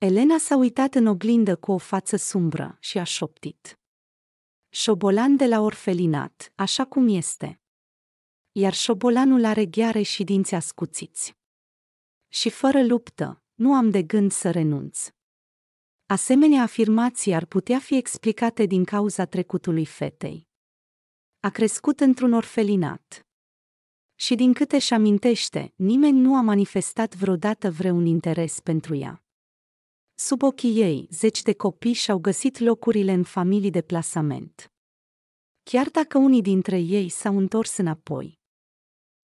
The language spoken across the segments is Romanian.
Elena s-a uitat în oglindă cu o față sumbră și a șoptit. Șobolan de la orfelinat, așa cum este. Iar șobolanul are gheare și dinți ascuțiți. Și fără luptă, nu am de gând să renunț. Asemenea afirmații ar putea fi explicate din cauza trecutului fetei. A crescut într-un orfelinat. Și din câte și amintește, nimeni nu a manifestat vreodată vreun interes pentru ea. Sub ochii ei, zeci de copii și-au găsit locurile în familii de plasament. Chiar dacă unii dintre ei s-au întors înapoi,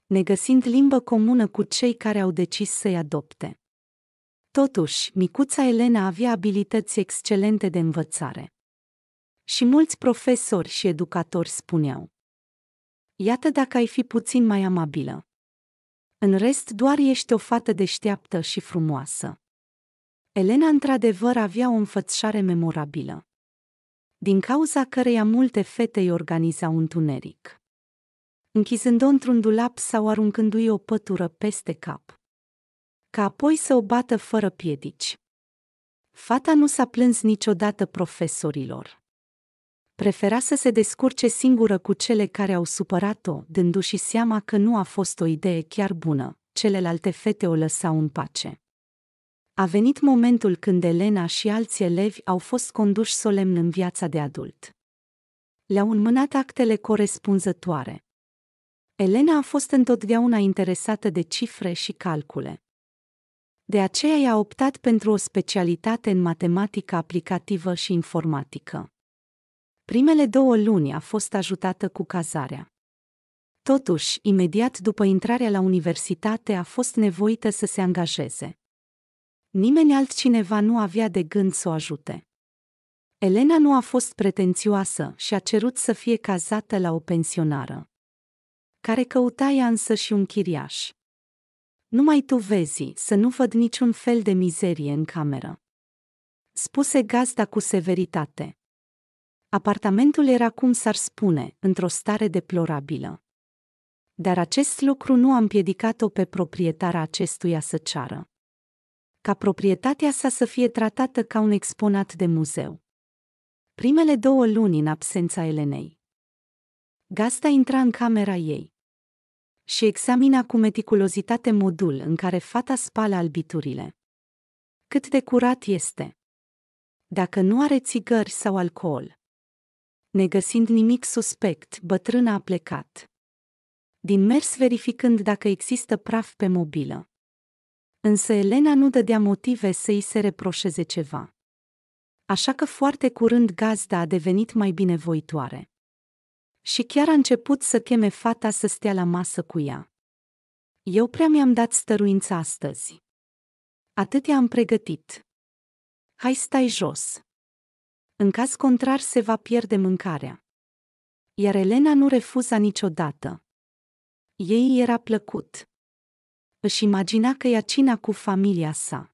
ne găsind limbă comună cu cei care au decis să-i adopte. Totuși, micuța Elena avea abilități excelente de învățare. Și mulți profesori și educatori spuneau: Iată dacă ai fi puțin mai amabilă. În rest, doar ești o fată deșteaptă și frumoasă. Elena într-adevăr avea o înfățișare memorabilă, din cauza căreia multe fete îi organizau întuneric. Închizând-o într-un dulap sau aruncându-i o pătură peste cap. Ca apoi să o bată fără piedici. Fata nu s-a plâns niciodată profesorilor. Prefera să se descurce singură cu cele care au supărat-o, dându-și seama că nu a fost o idee chiar bună, celelalte fete o lăsau în pace a venit momentul când Elena și alți elevi au fost conduși solemn în viața de adult. Le-au înmânat actele corespunzătoare. Elena a fost întotdeauna interesată de cifre și calcule. De aceea i-a optat pentru o specialitate în matematică aplicativă și informatică. Primele două luni a fost ajutată cu cazarea. Totuși, imediat după intrarea la universitate a fost nevoită să se angajeze. Nimeni altcineva nu avea de gând să o ajute. Elena nu a fost pretențioasă și a cerut să fie cazată la o pensionară, care căuta ea însă și un chiriaș. Numai tu vezi să nu văd niciun fel de mizerie în cameră. Spuse gazda cu severitate. Apartamentul era cum s-ar spune, într-o stare deplorabilă. Dar acest lucru nu a împiedicat-o pe proprietara acestuia să ceară ca proprietatea sa să fie tratată ca un exponat de muzeu. Primele două luni în absența Elenei. Gasta intra în camera ei și examina cu meticulozitate modul în care fata spală albiturile. Cât de curat este. Dacă nu are țigări sau alcool. Negăsind nimic suspect, bătrâna a plecat. Din mers verificând dacă există praf pe mobilă însă Elena nu dădea motive să îi se reproșeze ceva. Așa că foarte curând gazda a devenit mai binevoitoare. Și chiar a început să cheme fata să stea la masă cu ea. Eu prea mi-am dat stăruința astăzi. Atâtea am pregătit. Hai stai jos. În caz contrar se va pierde mâncarea. Iar Elena nu refuza niciodată. Ei era plăcut își imagina că ia cina cu familia sa.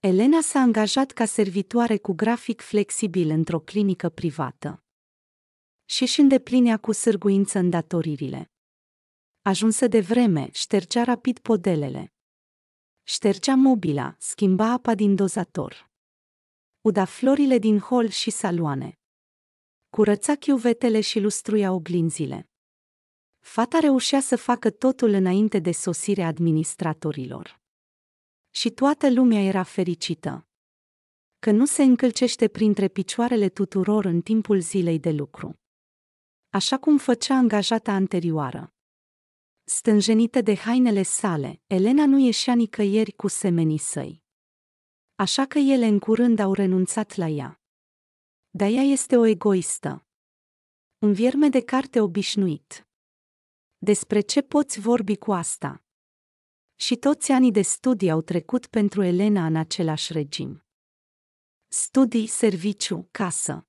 Elena s-a angajat ca servitoare cu grafic flexibil într-o clinică privată. Și își îndeplinea cu sârguință îndatoririle. Ajunsă de vreme, ștergea rapid podelele. Ștergea mobila, schimba apa din dozator. Uda florile din hol și saloane. Curăța chiuvetele și lustruia oglinzile fata reușea să facă totul înainte de sosirea administratorilor. Și toată lumea era fericită. Că nu se încălcește printre picioarele tuturor în timpul zilei de lucru. Așa cum făcea angajata anterioară. Stânjenită de hainele sale, Elena nu ieșea nicăieri cu semenii săi. Așa că ele în curând au renunțat la ea. Dar ea este o egoistă. Un vierme de carte obișnuit despre ce poți vorbi cu asta? Și toți anii de studii au trecut pentru Elena în același regim. Studii, serviciu, casă.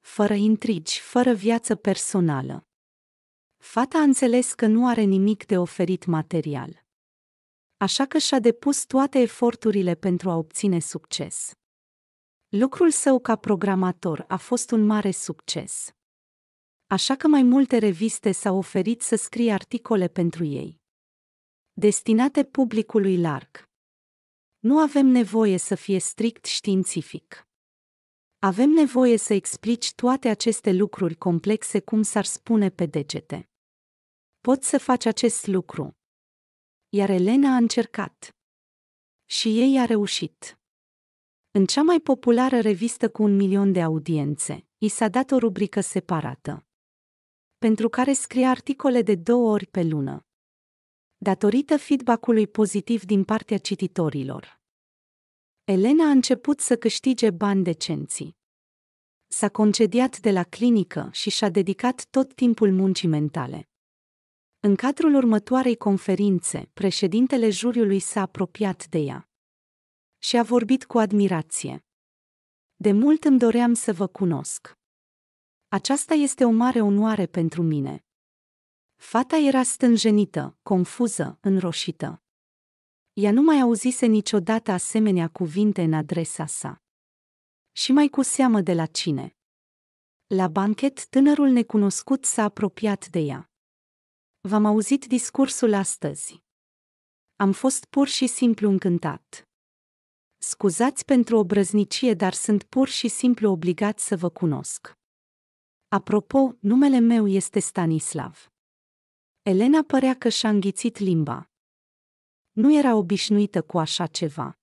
Fără intrigi, fără viață personală. Fata a înțeles că nu are nimic de oferit material. Așa că și-a depus toate eforturile pentru a obține succes. Lucrul său ca programator a fost un mare succes așa că mai multe reviste s-au oferit să scrie articole pentru ei. Destinate publicului larg. Nu avem nevoie să fie strict științific. Avem nevoie să explici toate aceste lucruri complexe cum s-ar spune pe degete. Poți să faci acest lucru. Iar Elena a încercat. Și ei a reușit. În cea mai populară revistă cu un milion de audiențe, i s-a dat o rubrică separată pentru care scrie articole de două ori pe lună. Datorită feedback-ului pozitiv din partea cititorilor, Elena a început să câștige bani decenții. S-a concediat de la clinică și și-a dedicat tot timpul muncii mentale. În cadrul următoarei conferințe, președintele juriului s-a apropiat de ea și a vorbit cu admirație. De mult îmi doream să vă cunosc. Aceasta este o mare onoare pentru mine. Fata era stânjenită, confuză, înroșită. Ea nu mai auzise niciodată asemenea cuvinte în adresa sa. Și mai cu seamă de la cine. La banchet, tânărul necunoscut s-a apropiat de ea. V-am auzit discursul astăzi. Am fost pur și simplu încântat. Scuzați pentru obrăznicie, dar sunt pur și simplu obligat să vă cunosc. Apropo, numele meu este Stanislav. Elena părea că și-a înghițit limba. Nu era obișnuită cu așa ceva.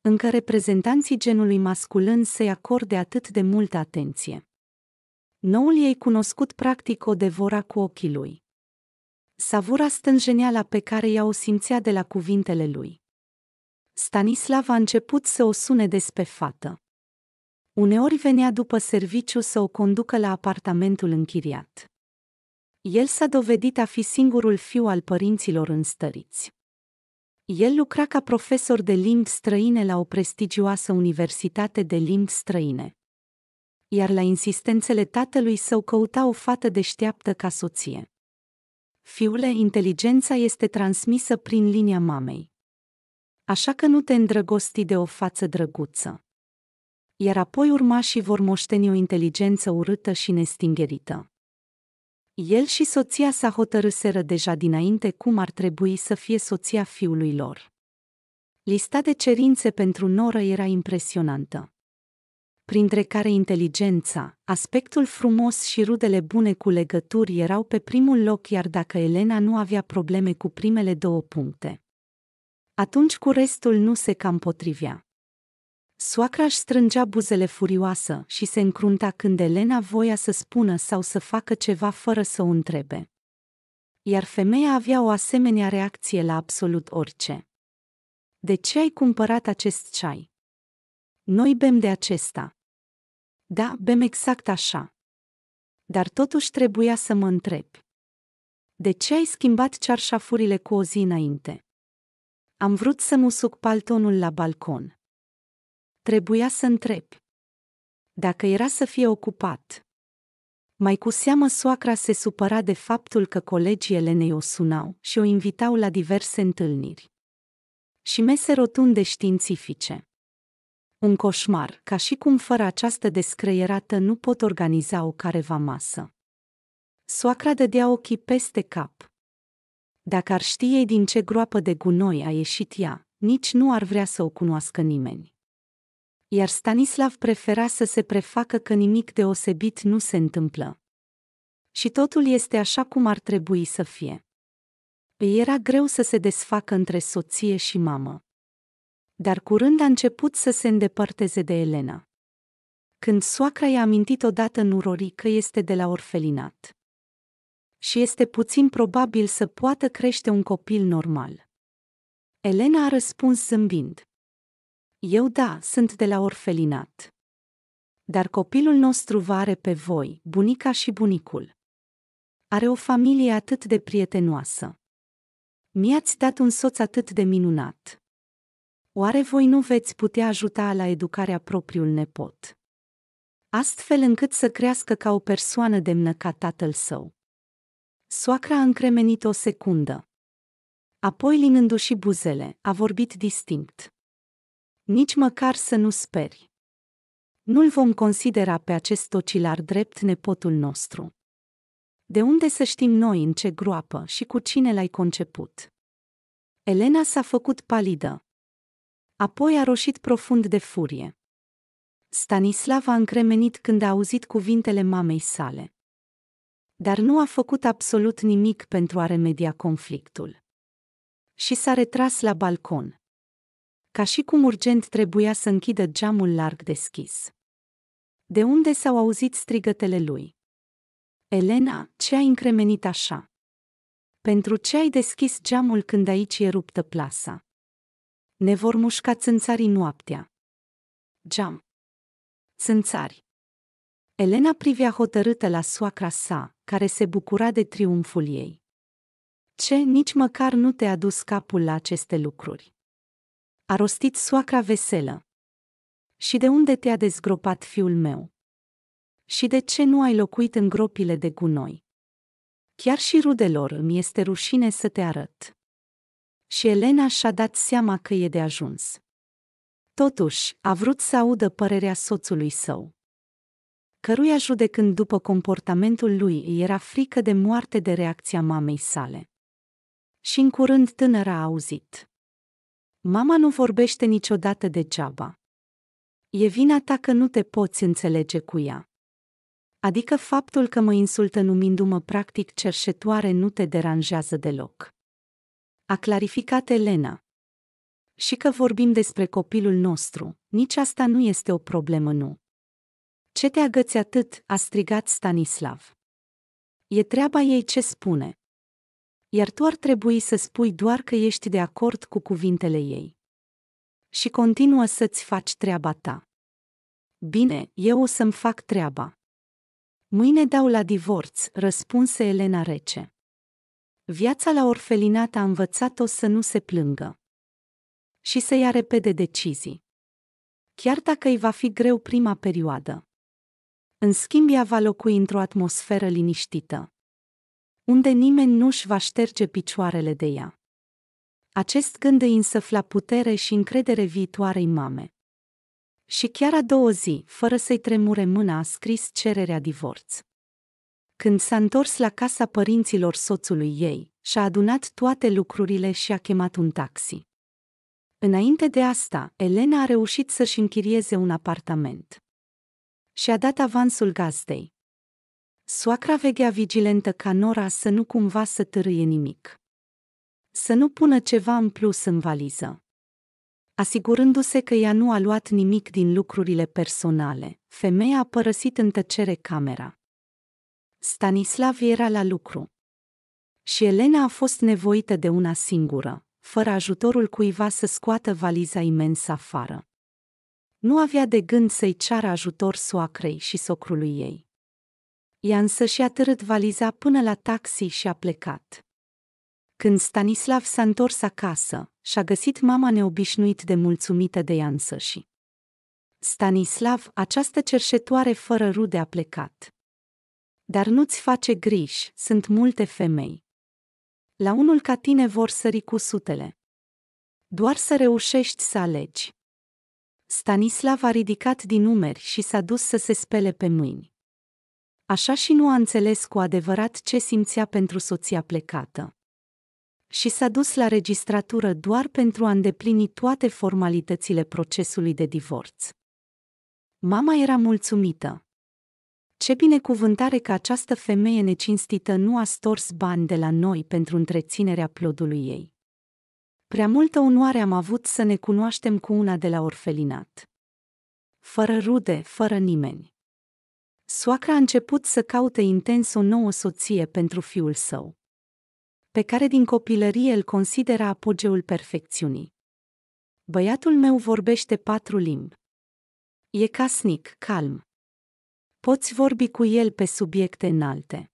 Încă reprezentanții genului masculin se acorde atât de multă atenție. Noul ei cunoscut practic o devora cu ochii lui. Savura stânjeneala pe care ea o simțea de la cuvintele lui. Stanislav a început să o sune despre fată. Uneori venea după serviciu să o conducă la apartamentul închiriat. El s-a dovedit a fi singurul fiu al părinților înstăriți. El lucra ca profesor de limbi străine la o prestigioasă universitate de limbi străine. Iar la insistențele tatălui său căuta o fată deșteaptă ca soție. Fiule, inteligența este transmisă prin linia mamei. Așa că nu te îndrăgosti de o față drăguță iar apoi urmașii vor moșteni o inteligență urâtă și nestingerită. El și soția sa hotărâseră deja dinainte cum ar trebui să fie soția fiului lor. Lista de cerințe pentru noră era impresionantă. Printre care inteligența, aspectul frumos și rudele bune cu legături erau pe primul loc, iar dacă Elena nu avea probleme cu primele două puncte, atunci cu restul nu se cam potrivea. Soacra își strângea buzele furioasă și se încrunta când Elena voia să spună sau să facă ceva fără să o întrebe. Iar femeia avea o asemenea reacție la absolut orice. De ce ai cumpărat acest ceai? Noi bem de acesta. Da, bem exact așa. Dar totuși trebuia să mă întreb. De ce ai schimbat cearșafurile cu o zi înainte? Am vrut să musuc paltonul la balcon. Trebuia să întrebi. Dacă era să fie ocupat. Mai cu seamă soacra se supăra de faptul că colegii Elenei o sunau și o invitau la diverse întâlniri. Și mese rotunde științifice. Un coșmar, ca și cum fără această descreierată nu pot organiza o careva masă. Soacra dădea ochii peste cap. Dacă ar ști ei din ce groapă de gunoi a ieșit ea, nici nu ar vrea să o cunoască nimeni iar Stanislav prefera să se prefacă că nimic deosebit nu se întâmplă. Și totul este așa cum ar trebui să fie. Îi era greu să se desfacă între soție și mamă. Dar curând a început să se îndepărteze de Elena. Când soacra i-a amintit odată în urori că este de la orfelinat. Și este puțin probabil să poată crește un copil normal. Elena a răspuns zâmbind. Eu da, sunt de la orfelinat. Dar copilul nostru va are pe voi, bunica și bunicul. Are o familie atât de prietenoasă. Mi-ați dat un soț atât de minunat. Oare voi nu veți putea ajuta la educarea propriul nepot? Astfel încât să crească ca o persoană demnă ca tatăl său. Soacra a încremenit o secundă. Apoi, linându-și buzele, a vorbit distinct nici măcar să nu speri. Nu-l vom considera pe acest tocilar drept nepotul nostru. De unde să știm noi în ce groapă și cu cine l-ai conceput? Elena s-a făcut palidă. Apoi a roșit profund de furie. Stanislav a încremenit când a auzit cuvintele mamei sale. Dar nu a făcut absolut nimic pentru a remedia conflictul. Și s-a retras la balcon ca și cum urgent trebuia să închidă geamul larg deschis. De unde s-au auzit strigătele lui? Elena, ce ai încremenit așa? Pentru ce ai deschis geamul când aici e ruptă plasa? Ne vor mușca țânțarii noaptea. Geam. Țânțari. Elena privea hotărâtă la soacra sa, care se bucura de triumful ei. Ce, nici măcar nu te-a dus capul la aceste lucruri a rostit soacra veselă. Și de unde te-a dezgropat fiul meu? Și de ce nu ai locuit în gropile de gunoi? Chiar și rudelor îmi este rușine să te arăt. Și Elena și-a dat seama că e de ajuns. Totuși, a vrut să audă părerea soțului său căruia judecând după comportamentul lui era frică de moarte de reacția mamei sale. Și în curând tânăra a auzit. Mama nu vorbește niciodată degeaba. E vina ta că nu te poți înțelege cu ea. Adică faptul că mă insultă numindu-mă practic cerșetoare nu te deranjează deloc. A clarificat Elena. Și că vorbim despre copilul nostru, nici asta nu este o problemă, nu. Ce te agăți atât, a strigat Stanislav. E treaba ei ce spune iar tu ar trebui să spui doar că ești de acord cu cuvintele ei. Și continuă să-ți faci treaba ta. Bine, eu o să-mi fac treaba. Mâine dau la divorț, răspunse Elena rece. Viața la orfelinat a învățat-o să nu se plângă și să ia repede decizii. Chiar dacă îi va fi greu prima perioadă. În schimb, ea va locui într-o atmosferă liniștită unde nimeni nu își va șterge picioarele de ea. Acest gând îi însăfla putere și încredere viitoarei mame. Și chiar a doua zi, fără să-i tremure mâna, a scris cererea divorț. Când s-a întors la casa părinților soțului ei, și-a adunat toate lucrurile și a chemat un taxi. Înainte de asta, Elena a reușit să-și închirieze un apartament. Și-a dat avansul gazdei, Soacra vegea vigilentă ca Nora să nu cumva să târâie nimic. Să nu pună ceva în plus în valiză. Asigurându-se că ea nu a luat nimic din lucrurile personale, femeia a părăsit în tăcere camera. Stanislav era la lucru. Și Elena a fost nevoită de una singură, fără ajutorul cuiva să scoată valiza imensă afară. Nu avea de gând să-i ceară ajutor soacrei și socrului ei ea însă și-a târât valiza până la taxi și a plecat. Când Stanislav s-a întors acasă, și-a găsit mama neobișnuit de mulțumită de ea însăși. Stanislav, această cerșetoare fără rude a plecat. Dar nu-ți face griji, sunt multe femei. La unul ca tine vor sări cu sutele. Doar să reușești să alegi. Stanislav a ridicat din umeri și s-a dus să se spele pe mâini. Așa și nu a înțeles cu adevărat ce simțea pentru soția plecată. Și s-a dus la registratură doar pentru a îndeplini toate formalitățile procesului de divorț. Mama era mulțumită. Ce binecuvântare că această femeie necinstită nu a stors bani de la noi pentru întreținerea plodului ei. Prea multă onoare am avut să ne cunoaștem cu una de la orfelinat. Fără rude, fără nimeni soacra a început să caute intens o nouă soție pentru fiul său, pe care din copilărie îl considera apogeul perfecțiunii. Băiatul meu vorbește patru limbi. E casnic, calm. Poți vorbi cu el pe subiecte înalte.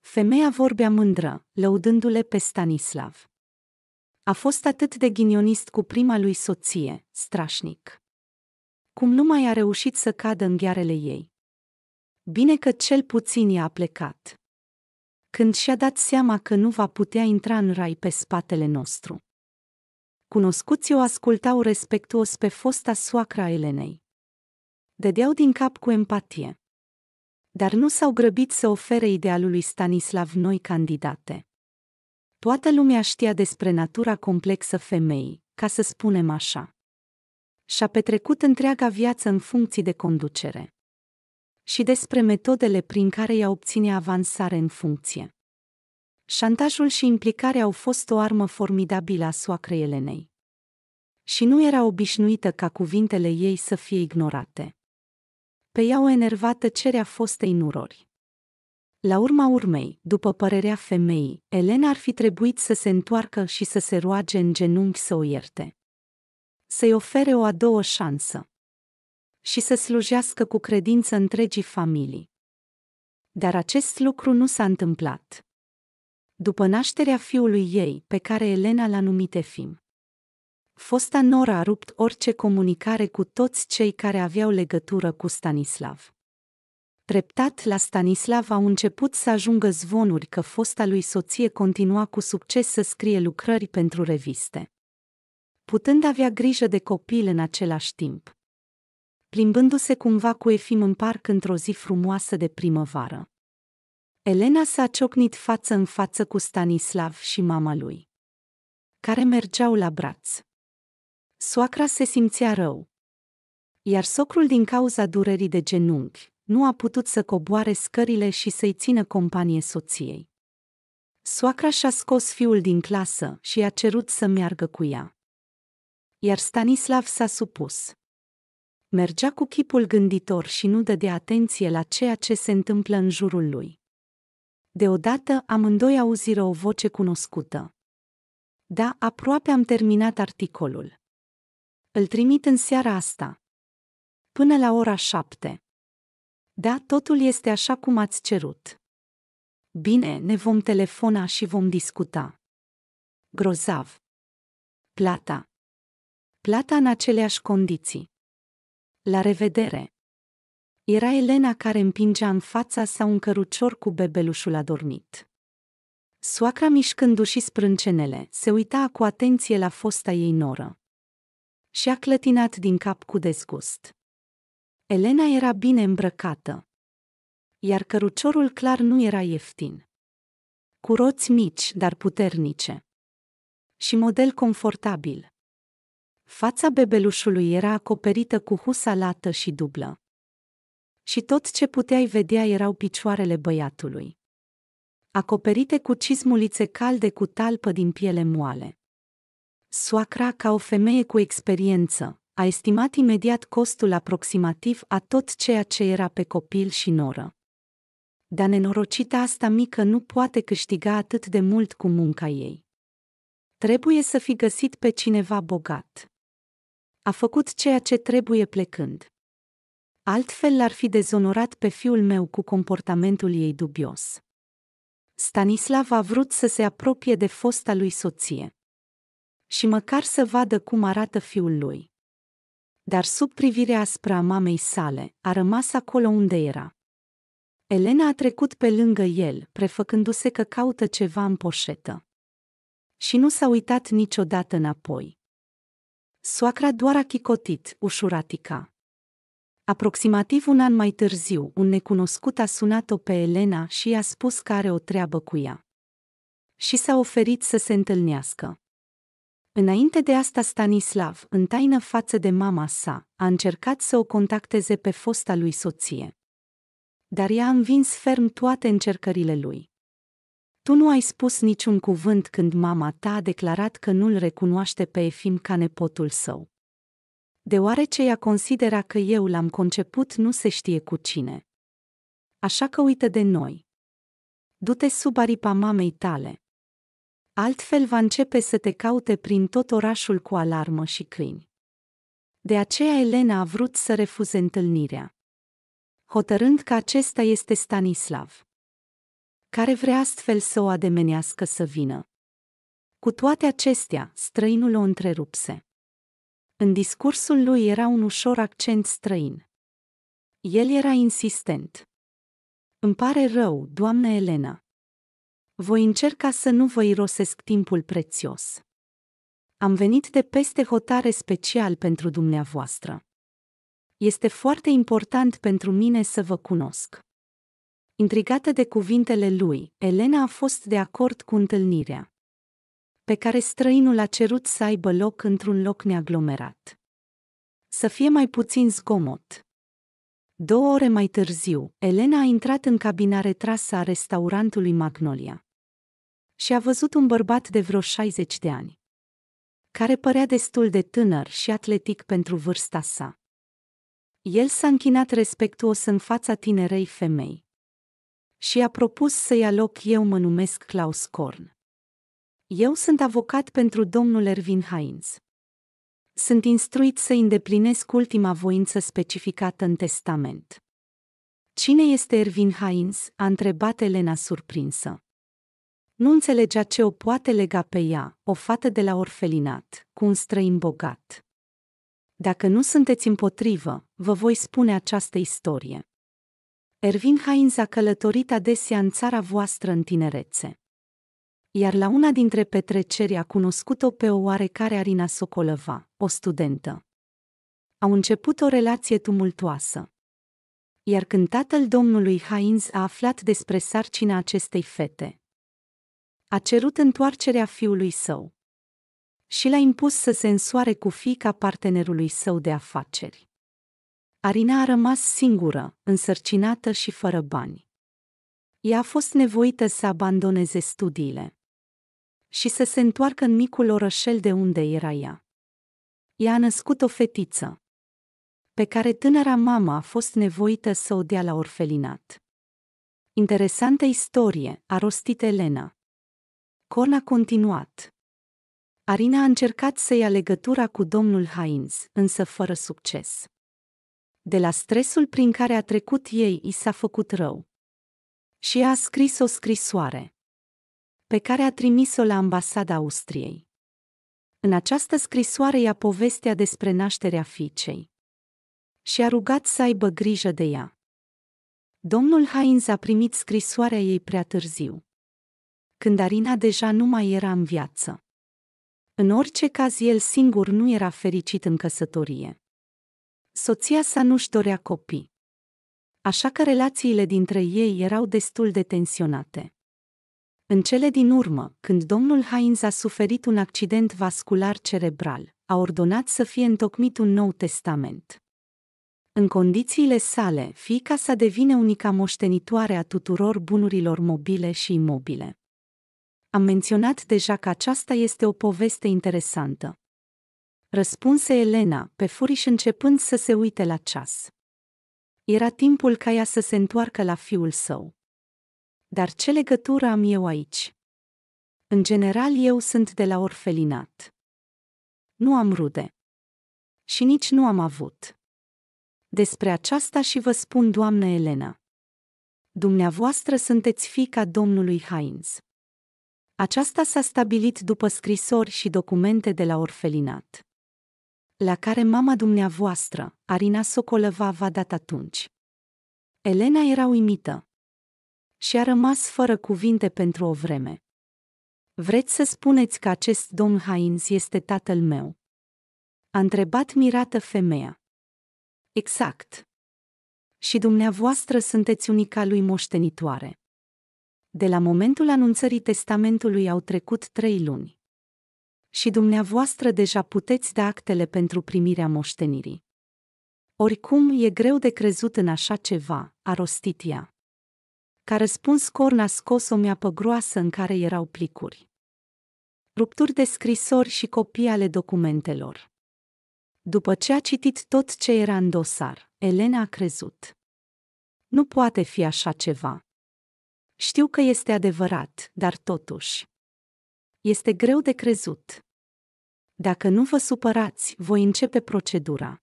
Femeia vorbea mândră, lăudându-le pe Stanislav. A fost atât de ghinionist cu prima lui soție, strașnic. Cum nu mai a reușit să cadă în ghearele ei. Bine că cel puțin i-a plecat. Când și-a dat seama că nu va putea intra în rai pe spatele nostru. Cunoscuții o ascultau respectuos pe fosta soacra Elenei. Dădeau din cap cu empatie. Dar nu s-au grăbit să ofere idealului Stanislav noi candidate. Toată lumea știa despre natura complexă femeii, ca să spunem așa și-a petrecut întreaga viață în funcții de conducere și despre metodele prin care ea obține avansare în funcție. Șantajul și implicarea au fost o armă formidabilă a soacrei Elenei. Și nu era obișnuită ca cuvintele ei să fie ignorate. Pe ea o enervată cerea fostei nurori. La urma urmei, după părerea femeii, Elena ar fi trebuit să se întoarcă și să se roage în genunchi să o ierte. Să-i ofere o a doua șansă și să slujească cu credință întregii familii. Dar acest lucru nu s-a întâmplat. După nașterea fiului ei, pe care Elena l-a numit Efim, fosta Nora a rupt orice comunicare cu toți cei care aveau legătură cu Stanislav. Treptat la Stanislav au început să ajungă zvonuri că fosta lui soție continua cu succes să scrie lucrări pentru reviste. Putând avea grijă de copil în același timp, plimbându-se cumva cu Efim în parc într-o zi frumoasă de primăvară. Elena s-a ciocnit față în față cu Stanislav și mama lui, care mergeau la braț. Soacra se simțea rău, iar socrul din cauza durerii de genunchi nu a putut să coboare scările și să-i țină companie soției. Soacra și-a scos fiul din clasă și i-a cerut să meargă cu ea. Iar Stanislav s-a supus mergea cu chipul gânditor și nu dădea atenție la ceea ce se întâmplă în jurul lui. Deodată amândoi auziră o voce cunoscută. Da, aproape am terminat articolul. Îl trimit în seara asta. Până la ora șapte. Da, totul este așa cum ați cerut. Bine, ne vom telefona și vom discuta. Grozav. Plata. Plata în aceleași condiții. La revedere! Era Elena care împingea în fața sa un cărucior cu bebelușul adormit. Soacra mișcându-și sprâncenele, se uita cu atenție la fosta ei noră. Și-a clătinat din cap cu dezgust. Elena era bine îmbrăcată. Iar căruciorul clar nu era ieftin. Cu roți mici, dar puternice. Și model confortabil. Fața bebelușului era acoperită cu husalată și dublă. Și tot ce puteai vedea erau picioarele băiatului. Acoperite cu cismulițe calde cu talpă din piele moale. Soacra, ca o femeie cu experiență, a estimat imediat costul aproximativ a tot ceea ce era pe copil și noră. Dar nenorocita asta mică nu poate câștiga atât de mult cu munca ei trebuie să fi găsit pe cineva bogat. A făcut ceea ce trebuie plecând. Altfel l-ar fi dezonorat pe fiul meu cu comportamentul ei dubios. Stanislav a vrut să se apropie de fosta lui soție. Și măcar să vadă cum arată fiul lui. Dar sub privirea aspră a mamei sale, a rămas acolo unde era. Elena a trecut pe lângă el, prefăcându-se că caută ceva în poșetă. Și nu s-a uitat niciodată înapoi. Soacra doar a chicotit, ușuratica. Aproximativ un an mai târziu, un necunoscut a sunat-o pe Elena și i-a spus că are o treabă cu ea. Și s-a oferit să se întâlnească. Înainte de asta, Stanislav, în taină față de mama sa, a încercat să o contacteze pe fosta lui soție. Dar ea a învins ferm toate încercările lui. Tu nu ai spus niciun cuvânt când mama ta a declarat că nu-l recunoaște pe Efim ca nepotul său. Deoarece ea considera că eu l-am conceput nu se știe cu cine. Așa că uită de noi. Du-te sub aripa mamei tale. Altfel va începe să te caute prin tot orașul cu alarmă și câini. De aceea Elena a vrut să refuze întâlnirea. Hotărând că acesta este Stanislav care vrea astfel să o ademenească să vină. Cu toate acestea, străinul o întrerupse. În discursul lui era un ușor accent străin. El era insistent. Îmi pare rău, doamnă Elena. Voi încerca să nu vă irosesc timpul prețios. Am venit de peste hotare special pentru dumneavoastră. Este foarte important pentru mine să vă cunosc. Intrigată de cuvintele lui, Elena a fost de acord cu întâlnirea pe care străinul a cerut să aibă loc într-un loc neaglomerat. Să fie mai puțin zgomot. Două ore mai târziu, Elena a intrat în cabina retrasă a restaurantului Magnolia și a văzut un bărbat de vreo 60 de ani, care părea destul de tânăr și atletic pentru vârsta sa. El s-a închinat respectuos în fața tinerei femei și a propus să ia loc eu mă numesc Klaus Korn. Eu sunt avocat pentru domnul Ervin Heinz. Sunt instruit să îndeplinesc ultima voință specificată în testament. Cine este Ervin Heinz? a întrebat Elena surprinsă. Nu înțelegea ce o poate lega pe ea, o fată de la orfelinat, cu un străin bogat. Dacă nu sunteți împotrivă, vă voi spune această istorie. Ervin Hainz a călătorit adesea în țara voastră în tinerețe. Iar la una dintre petreceri a cunoscut-o pe o oarecare Arina Socolăva, o studentă. Au început o relație tumultoasă. Iar când tatăl domnului Hainz a aflat despre sarcina acestei fete, a cerut întoarcerea fiului său și l-a impus să se însoare cu fica partenerului său de afaceri. Arina a rămas singură, însărcinată și fără bani. Ea a fost nevoită să abandoneze studiile și să se întoarcă în micul orășel de unde era ea. Ea a născut o fetiță, pe care tânăra mama a fost nevoită să o dea la orfelinat. Interesantă istorie, a rostit Elena. Corn a continuat. Arina a încercat să ia legătura cu domnul Hainz, însă fără succes. De la stresul prin care a trecut ei i s-a făcut rău. Și a scris o scrisoare pe care a trimis-o la ambasada Austriei. În această scrisoare ia povestea despre nașterea fiicei și a rugat să aibă grijă de ea. Domnul Hainz a primit scrisoarea ei prea târziu, când Arina deja nu mai era în viață. În orice caz, el singur nu era fericit în căsătorie. Soția sa nu-și dorea copii. Așa că relațiile dintre ei erau destul de tensionate. În cele din urmă, când domnul Hainz a suferit un accident vascular cerebral, a ordonat să fie întocmit un nou testament. În condițiile sale, fiica sa devine unica moștenitoare a tuturor bunurilor mobile și imobile. Am menționat deja că aceasta este o poveste interesantă răspunse Elena, pe furiș începând să se uite la ceas. Era timpul ca ea să se întoarcă la fiul său. Dar ce legătură am eu aici? În general, eu sunt de la orfelinat. Nu am rude. Și nici nu am avut. Despre aceasta și vă spun, doamnă Elena. Dumneavoastră sunteți fica domnului Heinz. Aceasta s-a stabilit după scrisori și documente de la orfelinat la care mama dumneavoastră, Arina Socolăva, v-a dat atunci. Elena era uimită și a rămas fără cuvinte pentru o vreme. Vreți să spuneți că acest domn Hainz este tatăl meu? A întrebat mirată femeia. Exact. Și dumneavoastră sunteți unica lui moștenitoare. De la momentul anunțării testamentului au trecut trei luni și dumneavoastră deja puteți da actele pentru primirea moștenirii. Oricum, e greu de crezut în așa ceva, a rostit ea. Ca răspuns, Corn a scos o meapă groasă în care erau plicuri. Rupturi de scrisori și copii ale documentelor. După ce a citit tot ce era în dosar, Elena a crezut. Nu poate fi așa ceva. Știu că este adevărat, dar totuși. Este greu de crezut. Dacă nu vă supărați, voi începe procedura.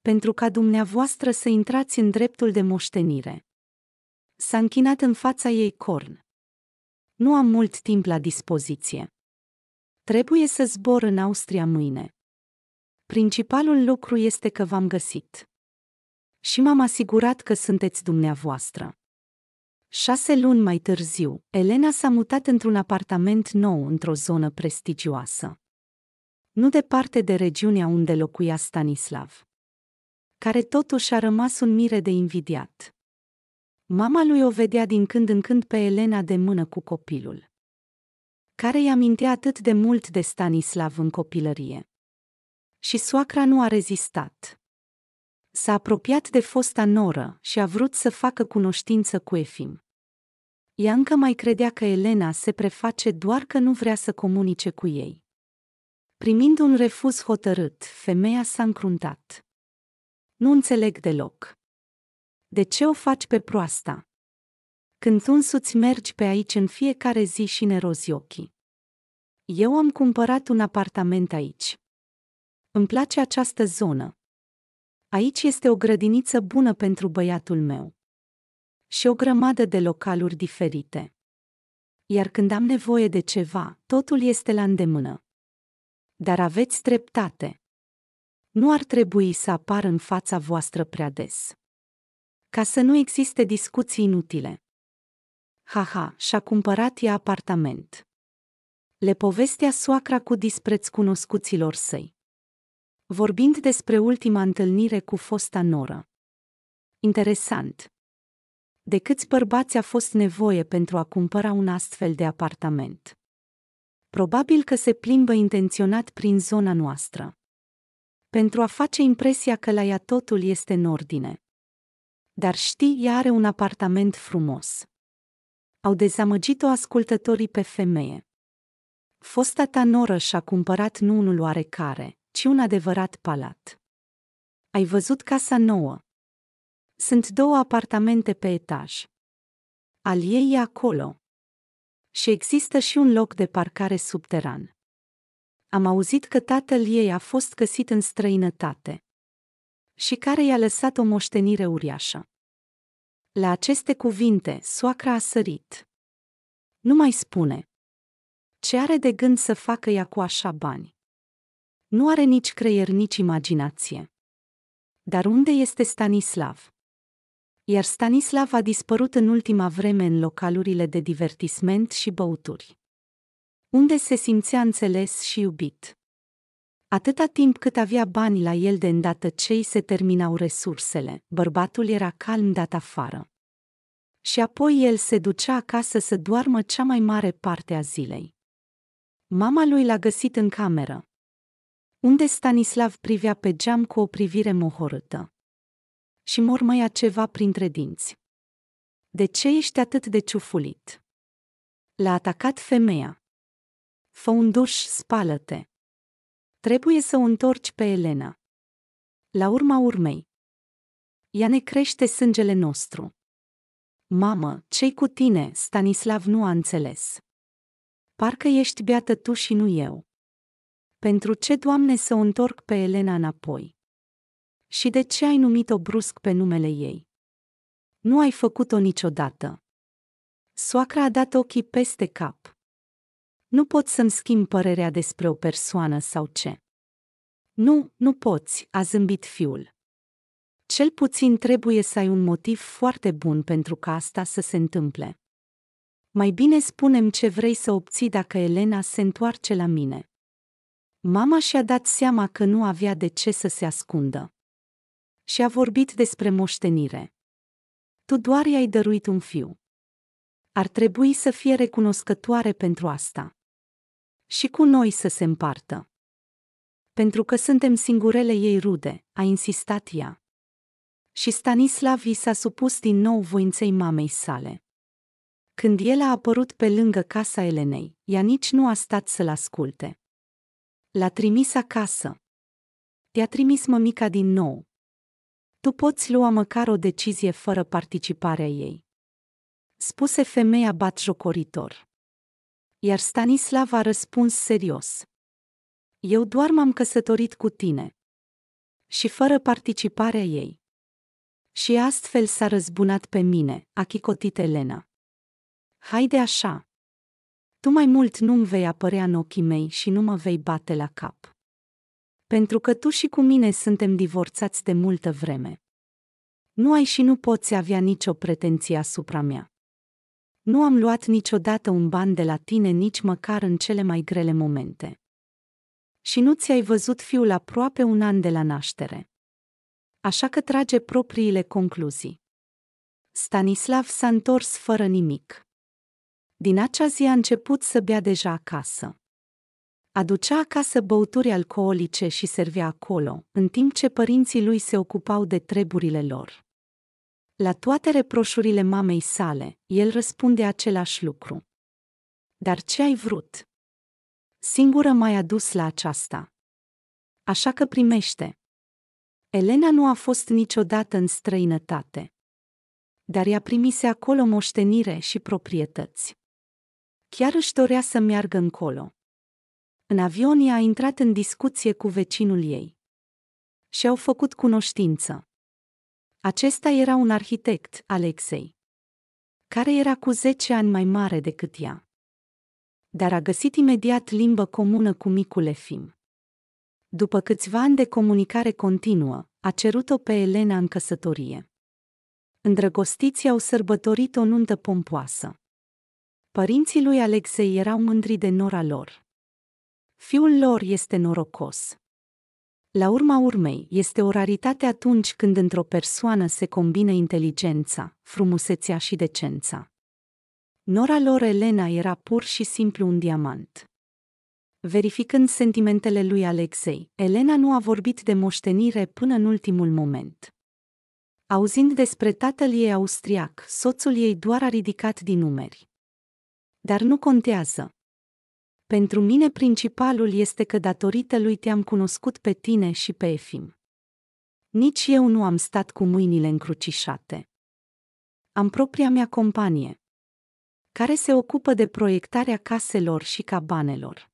Pentru ca dumneavoastră să intrați în dreptul de moștenire. S-a închinat în fața ei corn. Nu am mult timp la dispoziție. Trebuie să zbor în Austria mâine. Principalul lucru este că v-am găsit. Și m-am asigurat că sunteți dumneavoastră. Șase luni mai târziu, Elena s-a mutat într-un apartament nou într-o zonă prestigioasă. Nu departe de regiunea unde locuia Stanislav. Care totuși a rămas un mire de invidiat. Mama lui o vedea din când în când pe Elena de mână cu copilul. Care i-a mintea atât de mult de Stanislav în copilărie. Și soacra nu a rezistat s-a apropiat de fosta noră și a vrut să facă cunoștință cu Efim. Ea încă mai credea că Elena se preface doar că nu vrea să comunice cu ei. Primind un refuz hotărât, femeia s-a încruntat. Nu înțeleg deloc. De ce o faci pe proasta? Când tu însuți mergi pe aici în fiecare zi și ne rozi ochii. Eu am cumpărat un apartament aici. Îmi place această zonă, Aici este o grădiniță bună pentru băiatul meu. Și o grămadă de localuri diferite. Iar când am nevoie de ceva, totul este la îndemână. Dar aveți dreptate. Nu ar trebui să apar în fața voastră prea des. Ca să nu existe discuții inutile. Haha, și-a cumpărat ea apartament. Le povestea soacra cu dispreț cunoscuților săi vorbind despre ultima întâlnire cu fosta noră. Interesant. De câți bărbați a fost nevoie pentru a cumpăra un astfel de apartament? Probabil că se plimbă intenționat prin zona noastră. Pentru a face impresia că la ea totul este în ordine. Dar știi, ea are un apartament frumos. Au dezamăgit-o ascultătorii pe femeie. Fosta ta noră și-a cumpărat nu unul oarecare, ci un adevărat palat. Ai văzut casa nouă. Sunt două apartamente pe etaj. Al ei e acolo. Și există și un loc de parcare subteran. Am auzit că tatăl ei a fost găsit în străinătate și care i-a lăsat o moștenire uriașă. La aceste cuvinte, soacra a sărit. Nu mai spune. Ce are de gând să facă ea cu așa bani? Nu are nici creier, nici imaginație. Dar unde este Stanislav? Iar Stanislav a dispărut în ultima vreme în localurile de divertisment și băuturi. Unde se simțea înțeles și iubit. Atâta timp cât avea bani la el de îndată ce îi se terminau resursele, bărbatul era calm dat afară. Și apoi el se ducea acasă să doarmă cea mai mare parte a zilei. Mama lui l-a găsit în cameră, unde Stanislav privea pe geam cu o privire mohorâtă. Și mormăia ceva printre dinți. De ce ești atât de ciufulit? L-a atacat femeia. Fă un duș, spală-te. Trebuie să o întorci pe Elena. La urma urmei. Ea ne crește sângele nostru. Mamă, ce cu tine? Stanislav nu a înțeles. Parcă ești beată tu și nu eu. Pentru ce, Doamne, să o întorc pe Elena înapoi? Și de ce ai numit-o brusc pe numele ei? Nu ai făcut-o niciodată. Soacra a dat ochii peste cap. Nu pot să-mi schimb părerea despre o persoană sau ce. Nu, nu poți, a zâmbit fiul. Cel puțin trebuie să ai un motiv foarte bun pentru ca asta să se întâmple. Mai bine spunem ce vrei să obții dacă Elena se întoarce la mine. Mama și-a dat seama că nu avea de ce să se ascundă. Și a vorbit despre moștenire. Tu doar i-ai dăruit un fiu. Ar trebui să fie recunoscătoare pentru asta. Și cu noi să se împartă. Pentru că suntem singurele ei rude, a insistat ea. Și Stanislav i s-a supus din nou voinței mamei sale. Când el a apărut pe lângă casa Elenei, ea nici nu a stat să-l asculte L-a trimis acasă. Te-a trimis mămica din nou. Tu poți lua măcar o decizie fără participarea ei. Spuse femeia batjocoritor. Iar Stanislav a răspuns serios. Eu doar m-am căsătorit cu tine. Și fără participarea ei. Și astfel s-a răzbunat pe mine, a chicotit Elena. Haide așa tu mai mult nu-mi vei apărea în ochii mei și nu mă vei bate la cap. Pentru că tu și cu mine suntem divorțați de multă vreme. Nu ai și nu poți avea nicio pretenție asupra mea. Nu am luat niciodată un ban de la tine nici măcar în cele mai grele momente. Și nu ți-ai văzut fiul aproape un an de la naștere. Așa că trage propriile concluzii. Stanislav s-a întors fără nimic din acea zi a început să bea deja acasă. Aducea acasă băuturi alcoolice și servea acolo, în timp ce părinții lui se ocupau de treburile lor. La toate reproșurile mamei sale, el răspunde același lucru. Dar ce ai vrut? Singură mai adus la aceasta. Așa că primește. Elena nu a fost niciodată în străinătate. Dar ea primise acolo moștenire și proprietăți. Chiar își dorea să meargă încolo. În avion ea a intrat în discuție cu vecinul ei. Și-au făcut cunoștință. Acesta era un arhitect, Alexei, care era cu 10 ani mai mare decât ea. Dar a găsit imediat limbă comună cu micul Efim. După câțiva ani de comunicare continuă, a cerut-o pe Elena în căsătorie. Îndrăgostiții au sărbătorit o nuntă pompoasă. Părinții lui Alexei erau mândri de nora lor. Fiul lor este norocos. La urma urmei, este o raritate atunci când într-o persoană se combină inteligența, frumusețea și decența. Nora lor Elena era pur și simplu un diamant. Verificând sentimentele lui Alexei, Elena nu a vorbit de moștenire până în ultimul moment. Auzind despre tatăl ei austriac, soțul ei doar a ridicat din numeri dar nu contează. Pentru mine principalul este că datorită lui te-am cunoscut pe tine și pe Efim. Nici eu nu am stat cu mâinile încrucișate. Am propria mea companie, care se ocupă de proiectarea caselor și cabanelor.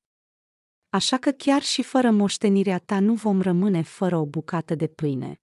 Așa că chiar și fără moștenirea ta nu vom rămâne fără o bucată de pâine.